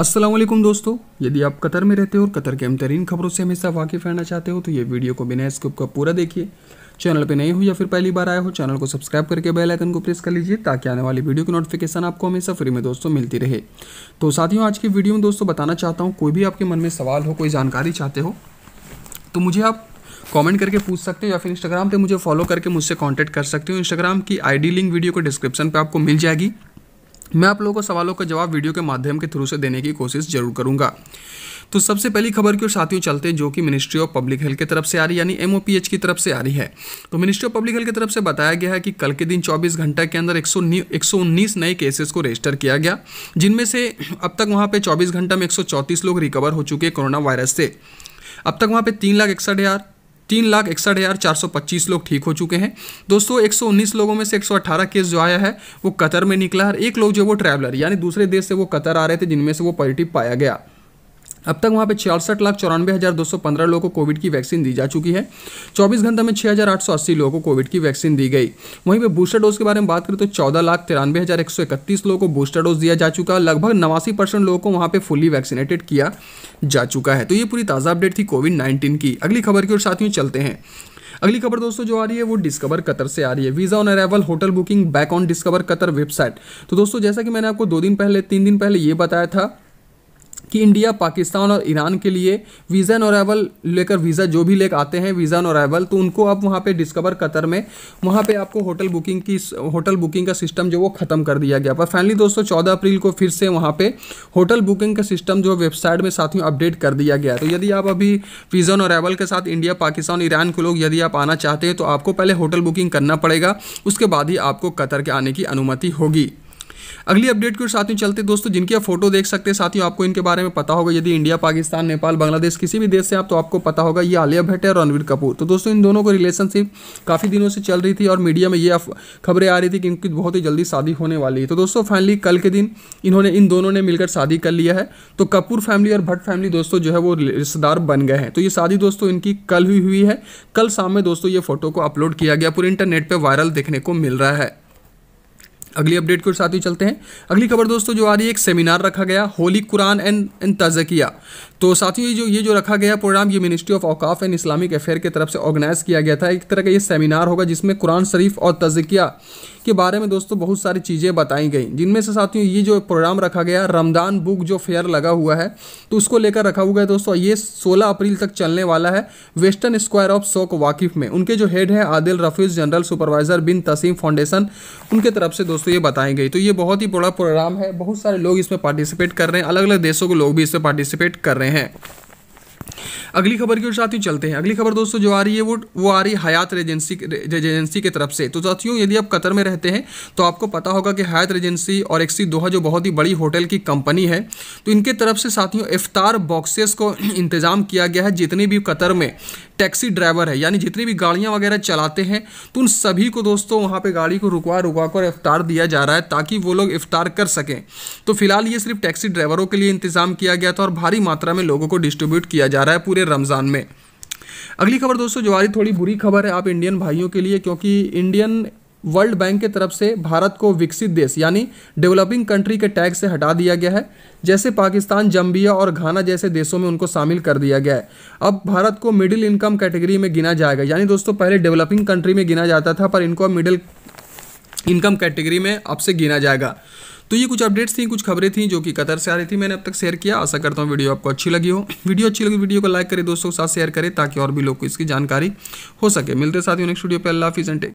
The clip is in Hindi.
असलम दोस्तों यदि आप कतर में रहते हो और कतर के तरीन खबरों से हमेशा वाकिफ रहना चाहते हो तो ये वीडियो को बिना स्क्रिप का पूरा देखिए चैनल पे नए हो या फिर पहली बार आए हो चैनल को सब्सक्राइब करके बेल आइकन को प्रेस कर लीजिए ताकि आने वाली वीडियो की नोटिफिकेशन आपको हमेशा फ्री में दोस्तों मिलती रहे तो साथियों आज की वीडियो में दोस्तों बताना चाहता हूँ कोई भी आपके मन में सवाल हो कोई जानकारी चाहते हो तो मुझे आप कमेंट करके पूछ सकते हो या फिर इंस्टाग्राम पे मुझे फॉलो करके मुझसे कांटेक्ट कर सकते हो इंस्टाग्राम की आईडी लिंक वीडियो को डिस्क्रिप्शन पे आपको मिल जाएगी मैं आप लोगों को सवालों का जवाब वीडियो के माध्यम के थ्रू से देने की कोशिश जरूर करूंगा तो सबसे पहली खबर की ओर साथियों चलते हैं जो कि मिनिस्ट्री ऑफ पब्लिक हेल्थ की तरफ से आ रही यानी एम की तरफ से आ रही है तो मिनिस्ट्री ऑफ पब्लिक हेल्थ की तरफ से बताया गया है कि कल के दिन 24 घंटा के अंदर 119 नए केसेस को रजिस्टर किया गया जिनमें से अब तक वहाँ पर चौबीस घंटा में एक लोग रिकवर हो चुके हैं कोरोना वायरस से अब तक वहाँ पर तीन लाख इकसठ हज़ार तीन लाख इकसठ हज़ार चार सौ पच्चीस लोग ठीक हो चुके हैं दोस्तों एक सौ उन्नीस लोगों में से एक सौ अट्ठारह केस जो आया है वो कतर में निकला है एक लोग जो वो ट्रैवलर यानी दूसरे देश से वो कतर आ रहे थे जिनमें से वो पॉजिटिव पाया गया अब तक वहाँ पे छियासठ लाख चौरानवे हज़ार दो सौ पंद्रह लोगों को कोविड की वैक्सीन दी जा चुकी है चौबीस घंटे में छः हज़ार आठ सौ अस्सी लोगों को कोविड की वैक्सीन दी गई वहीं पे बूस्टर डोज के बारे में बात करें तो चौदह लाख तिरानवे हज़ार एक सौ इकतीस लोगों को बूस्टर डोज दिया जा चुका लगभग नवासी परसेंट लोगों को वहाँ पर फुली वैक्सीनेटेड किया जा चुका है तो ये पूरी ताज़ा अपडेट थी कोविड नाइन्टीन की अगली खबर की ओर साथियों चलते हैं अगली खबर दोस्तों जो आ रही है वो डिस्कवर कतर से आ रही है visa on arrival hotel booking back on discover Qatar website तो दोस्तों जैसा कि मैंने आपको दो दिन पहले तीन दिन पहले ये बताया था कि इंडिया पाकिस्तान और ईरान के लिए वीज़ा एंड अराइवल लेकर वीज़ा जो भी लेकर आते हैं वीज़ा और अराइवल तो उनको आप वहाँ पे डिस्कवर कतर में वहाँ पे आपको होटल बुकिंग की होटल बुकिंग का सिस्टम जो वो ख़त्म कर दिया गया पर फाइनली दोस्तों चौदह अप्रैल को फिर से वहाँ पर होटल बुकिंग का सिस्टम जो वेबसाइट में साथियों अपडेट कर दिया गया तो यदि आप अभी वीज़ा और अराइवल के साथ इंडिया पाकिस्तान ईरान के लोग यदि आप आना चाहते हैं तो आपको पहले होटल बुकिंग करना पड़ेगा उसके बाद ही आपको कतर के आने की अनुमति होगी अगली अपडेट के साथ ही चलते दोस्तों जिनकी आप फोटो देख सकते हैं साथियों आपको इनके बारे में पता होगा यदि इंडिया पाकिस्तान नेपाल बांग्लादेश किसी भी देश से आप तो आपको पता होगा ये आलिया भट्ट है रणवीर कपूर तो दोस्तों इन दोनों को रिलेशनशिप काफ़ी दिनों से चल रही थी और मीडिया में ये खबरें आ रही थी कि इनकी बहुत ही जल्दी शादी होने वाली है तो दोस्तों फाइनली कल के दिन इन्होंने इन दोनों ने मिलकर शादी कर लिया है तो कपूर फैमिली और भट्ट फैमिली दोस्तों जो है वो रिश्तेदार बन गए हैं तो ये शादी दोस्तों इनकी कल ही हुई है कल शाम में दोस्तों ये फोटो को अपलोड किया गया पूरे इंटरनेट पर वायरल देखने को मिल रहा है अगली अपडेट के साथ ही चलते हैं अगली खबर दोस्तों जो आ रही है एक सेमिनार रखा गया होली कुरान एंड एंड तजकिया तो साथियों ये जो ये जो रखा गया प्रोग्राम ये मिनिस्ट्री ऑफ अवकाफ एंड इस्लामिक अफेयर की तरफ से ऑर्गेनाइज़ किया गया था एक तरह का ये सेमिनार होगा जिसमें कुरान शरीफ और तजकिया के बारे में दोस्तों बहुत सारी चीज़ें बताई गई जिनमें से साथियों ये जो प्रोग्राम रखा गया रमदान बुक जो फेयर लगा हुआ है तो उसको लेकर रखा हुआ है दोस्तों ये सोलह अप्रैल तक चलने वाला है वेस्टर्न स्क्वायर ऑफ शोक वाकिफ में उनके जो हेड है Adil Rafiz general supervisor Bin Tasim foundation उनके तरफ से दोस्तों ये बताई गई तो ये बहुत ही बड़ा प्रोग्राम है बहुत सारे लोग इसमें पार्टिसिपेट कर रहे हैं अलग अलग देशों के लोग भी इसमें पार्टिसिपेट कर रहे हैं हैं अगली खबर की ओर साथियों चलते हैं अगली खबर दोस्तों जो आ रही है वो वो आ रही है हयात रेजेंसी रेजेंसी की तरफ से तो साथियों यदि आप कतर में रहते हैं तो आपको पता होगा कि हयात रेजेंसी और एक्सी दोहा जो बहुत ही बड़ी होटल की कंपनी है तो इनके तरफ से साथियों इफ्तार बॉक्सेस को इंतज़ाम किया गया है जितने भी कतर में टैक्सी ड्राइवर है यानी जितनी भी गाड़ियाँ वगैरह चलाते हैं तो उन सभी को दोस्तों वहाँ पर गाड़ी को रुकवा रुकवा कर इफ्तार दिया जा रहा है ताकि वो लोग इफ्तार कर सकें तो फिलहाल ये सिर्फ टैक्सी ड्राइवरों के लिए इंतज़ाम किया गया था और भारी मात्रा में लोगों को डिस्ट्रीब्यूट किया जा रहा है पूरे पूरे रमज़ान में अगली खबर दोस्तों जो आज थोड़ी बुरी खबर है आप इंडियन भाइयों के लिए क्योंकि इंडियन वर्ल्ड बैंक के तरफ से भारत को विकसित देश यानी डेवलपिंग कंट्री के टैग से हटा दिया गया है जैसे पाकिस्तान जम्बिया और घाना जैसे देशों में उनको शामिल कर दिया गया है अब भारत को मिडिल इनकम कैटेगरी में गिना जाएगा यानी दोस्तों पहले डेवलपिंग कंट्री में गिना जाता था पर इनको अब मिडिल इनकम कैटेगरी में अब से गिना जाएगा तो ये कुछ अपडेट्स थी कुछ खबरें थी जो कि कतर से आ रही थी मैंने अब तक शेयर किया आशा करता हूँ वीडियो आपको अच्छी लगी हो वीडियो अच्छी लगी वीडियो को लाइक करें दोस्तों के साथ शेयर करें ताकि और भी लोग को इसकी जानकारी हो सके मिलते साथियों नेक्स्ट वीडियो पर अल्लाह फिजेंटे